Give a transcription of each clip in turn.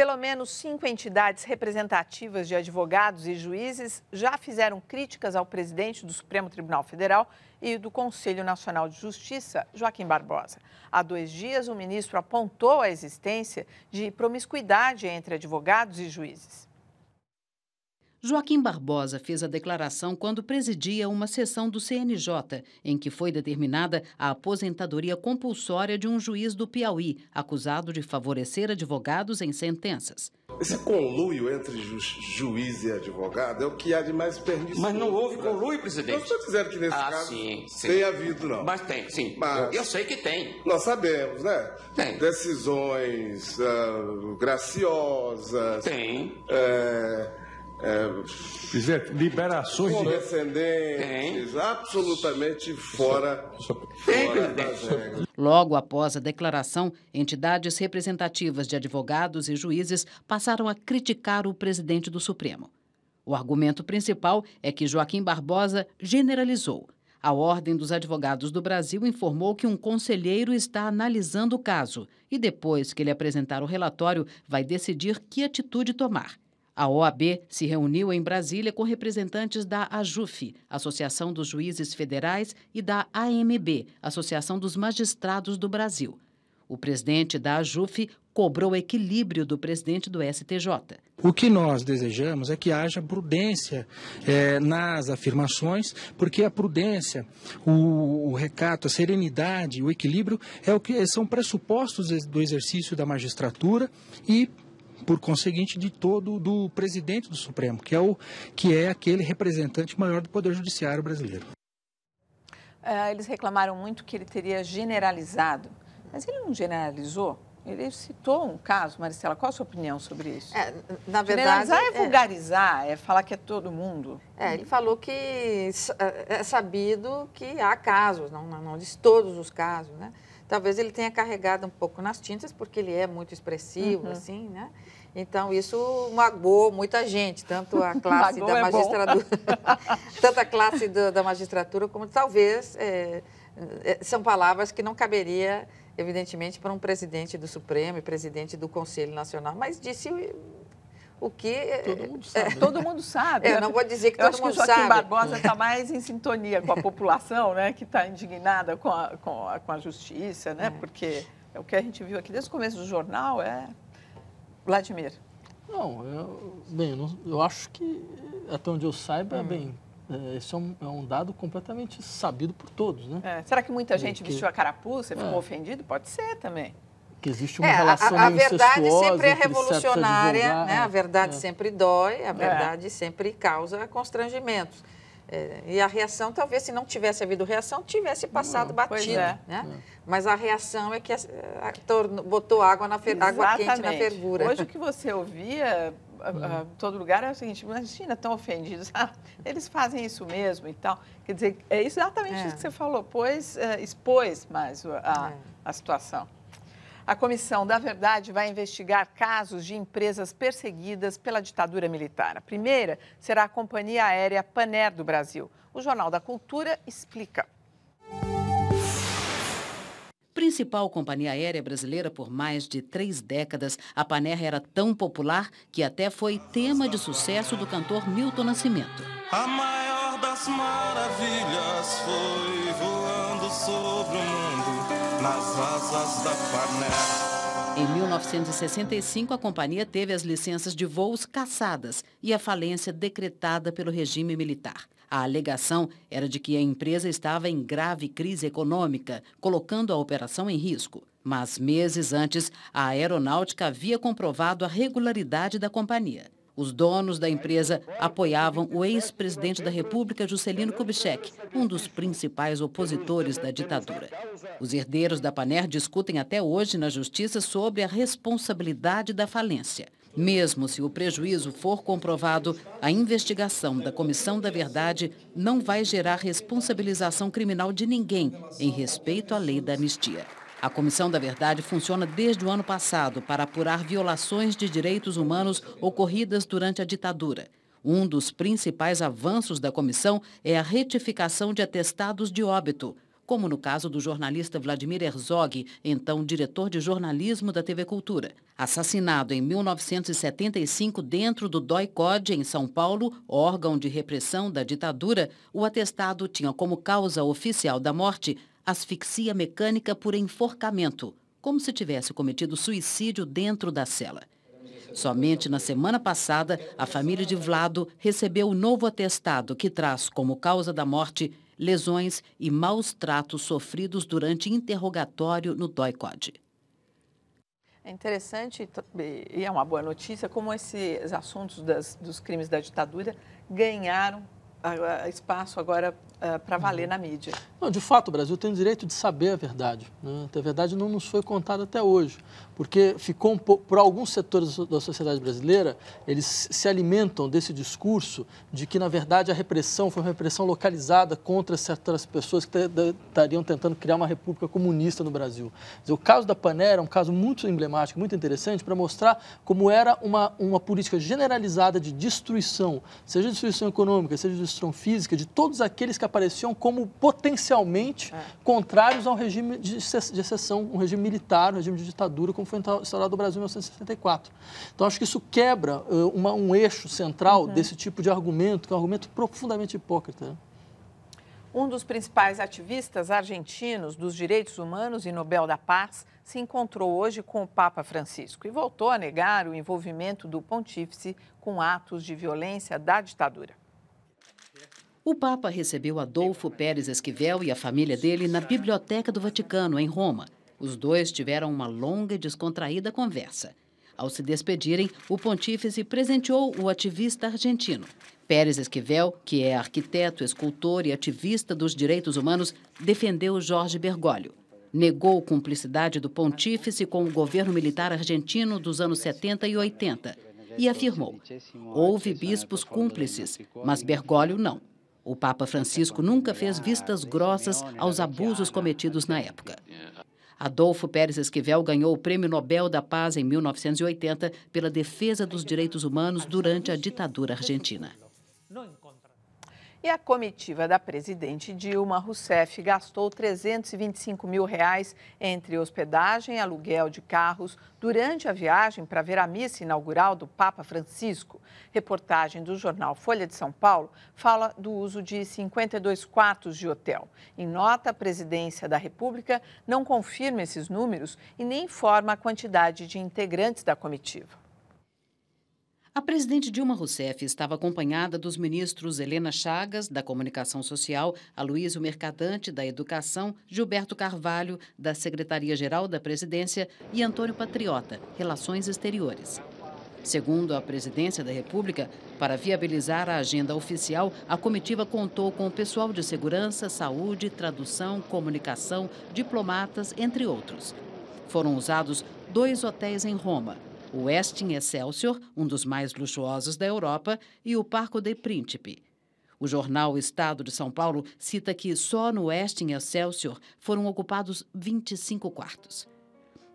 Pelo menos cinco entidades representativas de advogados e juízes já fizeram críticas ao presidente do Supremo Tribunal Federal e do Conselho Nacional de Justiça, Joaquim Barbosa. Há dois dias, o ministro apontou a existência de promiscuidade entre advogados e juízes. Joaquim Barbosa fez a declaração quando presidia uma sessão do CNJ, em que foi determinada a aposentadoria compulsória de um juiz do Piauí, acusado de favorecer advogados em sentenças. Esse conluio entre ju juiz e advogado é o que há de mais pernicioso. Mas não houve né? conluio, presidente. Não estou que nesse ah, caso sim, sim. tem havido, não. Mas tem, sim. Mas eu, sei que tem. Nós sabemos, né? Tem. Decisões uh, graciosas. Tem. É é, liberações condescendentes, de... absolutamente fora, fora das Logo após a declaração, entidades representativas de advogados e juízes passaram a criticar o presidente do Supremo. O argumento principal é que Joaquim Barbosa generalizou. A Ordem dos Advogados do Brasil informou que um conselheiro está analisando o caso e, depois que ele apresentar o relatório, vai decidir que atitude tomar. A OAB se reuniu em Brasília com representantes da AJUF, Associação dos Juízes Federais, e da AMB, Associação dos Magistrados do Brasil. O presidente da AJUF cobrou equilíbrio do presidente do STJ. O que nós desejamos é que haja prudência é, nas afirmações, porque a prudência, o, o, recato, a serenidade, o equilíbrio é o que são pressupostos do exercício da magistratura e por conseguinte, de todo do presidente do Supremo, que é, o, que é aquele representante maior do Poder Judiciário brasileiro. É, eles reclamaram muito que ele teria generalizado, mas ele não generalizou. Ele citou um caso, Maricela. Qual a sua opinião sobre isso? É, na verdade. Generalizar é, é- vulgarizar, é. é falar que é todo mundo. É, ele falou que é, é sabido que há casos, não, não, não diz todos os casos, né? Talvez ele tenha carregado um pouco nas tintas, porque ele é muito expressivo, uhum. assim, né? Então, isso magoou muita gente, tanto a classe da é magistratura, tanto a classe do, da magistratura, como talvez é, é, são palavras que não caberia, evidentemente, para um presidente do Supremo e presidente do Conselho Nacional, mas disse o que. É, todo mundo é, sabe. É, todo mundo sabe. eu não vou dizer que todo mundo sabe. Eu acho que o Joaquim sabe. Barbosa está mais em sintonia com a população, né, que está indignada com a, com, a, com a justiça, né, é. porque é o que a gente viu aqui desde o começo do jornal é Vladimir. Não, eu, bem, eu, não, eu acho que, até onde eu saiba, hum. bem, é, esse é um, é um, dado completamente sabido por todos, né? É, será que muita é, gente que, vestiu a carapuça e ficou é. ofendido? Pode ser também. Que existe uma relação é, a, a verdade sempre é revolucionária, advogar, né? A verdade sempre dói, a verdade sempre causa constrangimentos. É, e a reação, talvez, se não tivesse havido reação, tivesse hum, passado batido. É. Né? É. Mas a reação é que a, a, botou água, na fer, água quente na fervura. Hoje o que você ouvia, a, hum. todo lugar, é o seguinte, imagina, estão ofendidos, ah, eles fazem isso mesmo e tal. Quer dizer, é exatamente é. isso que você falou, pois eh, expôs mais a, é. a situação. A Comissão da Verdade vai investigar casos de empresas perseguidas pela ditadura militar. A primeira será a Companhia Aérea Paner do Brasil. O Jornal da Cultura explica. Principal companhia aérea brasileira por mais de três décadas, a Paner era tão popular que até foi tema de sucesso do cantor Milton Nascimento. A maior das maravilhas foi você nas asas da panela. Em 1965, a companhia teve as licenças de voos cassadas e a falência decretada pelo regime militar. A alegação era de que a empresa estava em grave crise econômica, colocando a operação em risco. Mas meses antes, a aeronáutica havia comprovado a regularidade da companhia. Os donos da empresa apoiavam o ex-presidente da República, Juscelino Kubitschek, um dos principais opositores da ditadura. Os herdeiros da Paner discutem até hoje na justiça sobre a responsabilidade da falência. Mesmo se o prejuízo for comprovado, a investigação da Comissão da Verdade não vai gerar responsabilização criminal de ninguém em respeito à lei da anistia. A Comissão da Verdade funciona desde o ano passado para apurar violações de direitos humanos ocorridas durante a ditadura. Um dos principais avanços da comissão é a retificação de atestados de óbito, como no caso do jornalista Vladimir Herzog, então diretor de jornalismo da TV Cultura. Assassinado em 1975 dentro do DOI-COD, em São Paulo, órgão de repressão da ditadura, o atestado tinha como causa oficial da morte asfixia mecânica por enforcamento, como se tivesse cometido suicídio dentro da cela. Somente na semana passada, a família de Vlado recebeu o um novo atestado que traz como causa da morte lesões e maus tratos sofridos durante interrogatório no DOI-COD. É interessante e é uma boa notícia como esses assuntos das, dos crimes da ditadura ganharam ah, espaço agora uh, eh, para valer na mídia. Não, de fato, o Brasil tem o direito de saber a verdade. Né? A verdade não nos foi contada até hoje, porque ficou um pouco, por alguns setores da sociedade brasileira, eles se alimentam desse discurso de que, na verdade, a repressão foi uma repressão localizada contra certas pessoas que estariam tentando criar uma república comunista no Brasil. Dizer, o caso da Panera é um caso muito emblemático, muito interessante, para mostrar como era uma, uma política generalizada de destruição, seja destruição econômica, seja destruição física, de todos aqueles que apareciam como potencialmente é. contrários ao regime de, de exceção, um regime militar, um regime de ditadura, como foi instaurado no Brasil em 1964. Então, acho que isso quebra uh, uma, um eixo central uhum. desse tipo de argumento, que é um argumento profundamente hipócrita. Né? Um dos principais ativistas argentinos dos direitos humanos e Nobel da Paz se encontrou hoje com o Papa Francisco e voltou a negar o envolvimento do pontífice com atos de violência da ditadura. O Papa recebeu Adolfo Pérez Esquivel e a família dele na Biblioteca do Vaticano, em Roma. Os dois tiveram uma longa e descontraída conversa. Ao se despedirem, o pontífice presenteou o ativista argentino. Pérez Esquivel, que é arquiteto, escultor e ativista dos direitos humanos, defendeu Jorge Bergoglio. Negou cumplicidade do pontífice com o governo militar argentino dos anos 70 e 80 e afirmou: houve bispos cúmplices, mas Bergoglio não. O Papa Francisco nunca fez vistas grossas aos abusos cometidos na época. Adolfo Pérez Esquivel ganhou o Prêmio Nobel da Paz em 1980 pela defesa dos direitos humanos durante a ditadura argentina. E a comitiva da presidente Dilma Rousseff gastou 325 mil reais entre hospedagem e aluguel de carros durante a viagem para ver a missa inaugural do Papa Francisco. Reportagem do jornal Folha de São Paulo fala do uso de 52 quartos de hotel. Em nota, a presidência da República não confirma esses números e nem informa a quantidade de integrantes da comitiva. A presidente Dilma Rousseff estava acompanhada dos ministros Helena Chagas, da Comunicação Social, Aloysio Mercadante, da Educação, Gilberto Carvalho, da Secretaria-Geral da Presidência e Antônio Patriota, Relações Exteriores. Segundo a Presidência da República, para viabilizar a agenda oficial, a comitiva contou com o pessoal de segurança, saúde, tradução, comunicação, diplomatas, entre outros. Foram usados dois hotéis em Roma, o Westin Excelsior, um dos mais luxuosos da Europa, e o Parco de Príncipe. O jornal Estado de São Paulo cita que só no Westin Excelsior foram ocupados 25 quartos.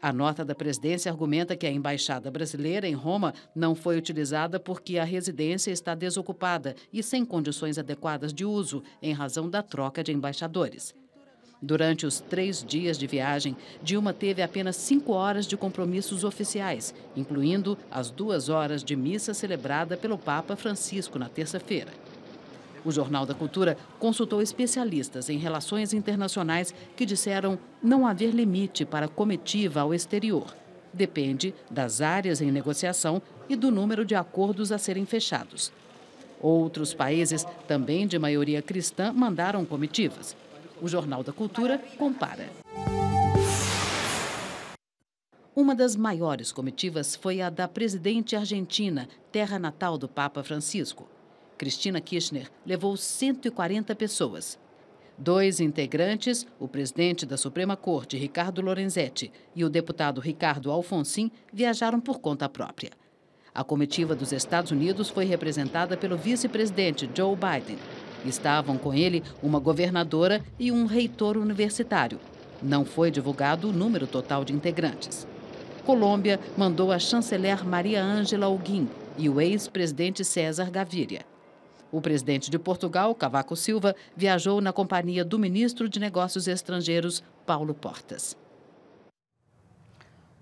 A nota da presidência argumenta que a embaixada brasileira em Roma não foi utilizada porque a residência está desocupada e sem condições adequadas de uso, em razão da troca de embaixadores. Durante os três dias de viagem, Dilma teve apenas cinco horas de compromissos oficiais, incluindo as duas horas de missa celebrada pelo Papa Francisco na terça-feira. O Jornal da Cultura consultou especialistas em relações internacionais que disseram não haver limite para comitiva ao exterior. Depende das áreas em negociação e do número de acordos a serem fechados. Outros países, também de maioria cristã, mandaram comitivas. O Jornal da Cultura compara. Uma das maiores comitivas foi a da presidente argentina, terra natal do Papa Francisco. Cristina Kirchner levou 140 pessoas. Dois integrantes, o presidente da Suprema Corte, Ricardo Lorenzetti, e o deputado Ricardo Alfonsin, viajaram por conta própria. A comitiva dos Estados Unidos foi representada pelo vice-presidente Joe Biden. Estavam com ele uma governadora e um reitor universitário. Não foi divulgado o número total de integrantes. Colômbia mandou a chanceler Maria Ângela Alguim e o ex-presidente César Gaviria. O presidente de Portugal, Cavaco Silva, viajou na companhia do ministro de Negócios Estrangeiros, Paulo Portas.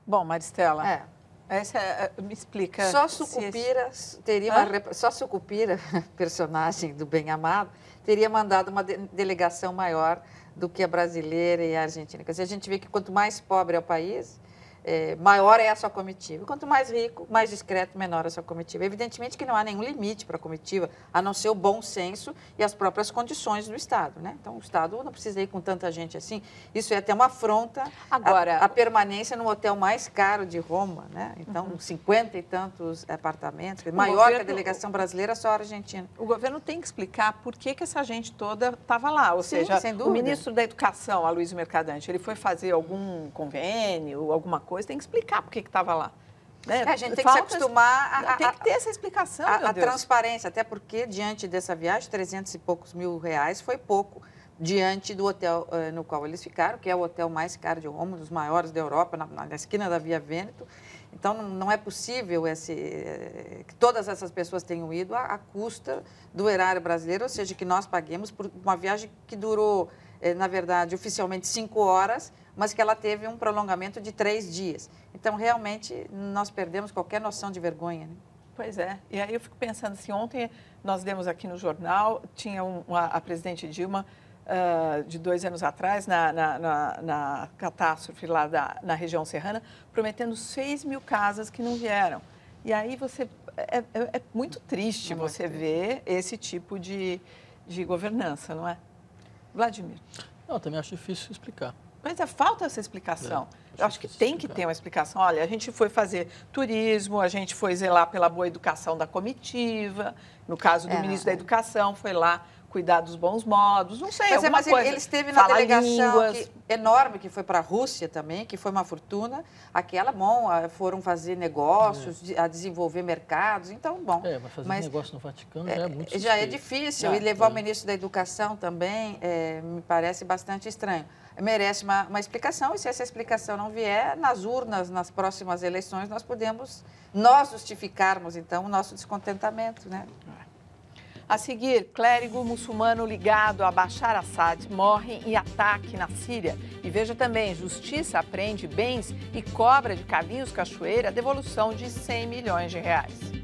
Bom, Maristela, é. Essa, eh, eh, me explica. Só Sucupira esse... teria uma, só Sucupira, personagem do Bem Amado, teria mandado uma de delegação maior do que a brasileira e a argentina. Quer dizer, a gente vê que quanto mais pobre é o país, é, maior é a sua comitiva. Quanto mais rico, mais discreto, menor é a sua comitiva. Evidentemente que não há nenhum limite para a comitiva, a não ser o bom senso e as próprias condições do Estado. Né? Então, o Estado não precisa ir com tanta gente assim. Isso é até uma afronta Agora, a, permanência no hotel mais caro de Roma. Né? Então, uhum. 50 e tantos apartamentos, maior governo, que a delegação brasileira, só a Argentina. O governo tem que explicar por que, que essa gente toda estava lá. Ou Sim, seja, o ministro da Educação, Aloysio Mercadante, ele foi fazer algum convênio, alguma coisa coisa, tem que explicar por que estava lá. Né? É, a gente tem Falta, que se acostumar a, a, Tem que ter essa explicação, a, a transparência, até porque diante dessa viagem, 300 e poucos mil reais foi pouco diante do hotel uh, no qual eles ficaram, que é o hotel mais caro de Roma, um dos maiores da Europa, na, na esquina da Via Vêneto. Então, não, é possível esse, eh, que todas essas pessoas tenham ido à, à, custa do erário brasileiro, ou seja, que nós paguemos por uma viagem que durou, eh, na verdade, oficialmente cinco horas, mas que ela teve um prolongamento de três dias. Então, realmente, nós perdemos qualquer noção de vergonha. Né? Pois é. E aí eu fico pensando assim, ontem nós demos aqui no jornal, tinha uma, a presidente Dilma, uh, de dois anos atrás, na, na, na, na catástrofe lá da, na região serrana, prometendo 6 mil casas que não vieram. E aí você é, é, é muito triste você triste. ver esse tipo de, de governança, não é? Vladimir. Eu também acho difícil explicar. Mas é falta essa explicação. É, Eu acho que tem que ter uma explicação. Olha, a gente foi fazer turismo, a gente foi zelar pela boa educação da comitiva. No caso do é, ministro da Educação, foi lá cuidar dos bons modos, não sei, mas, é, alguma mas coisa. Ele esteve na delegação que, enorme que foi para a Rússia também, que foi uma fortuna. Aquela, bom, foram fazer negócios, é. a desenvolver mercados, então, bom. É, mas fazer mas, negócio no Vaticano é, já é muito difícil. Já é difícil, e é, levar o ministro da Educação também me parece bastante estranho merece uma, uma, explicação e se essa explicação não vier, nas urnas, nas próximas eleições, nós podemos, nós justificarmos, então, o nosso descontentamento, né? A seguir, clérigo muçulmano ligado a Bashar Assad morre em ataque na Síria. E veja também, justiça apreende bens e cobra de Carlinhos Cachoeira devolução de 100 milhões de reais.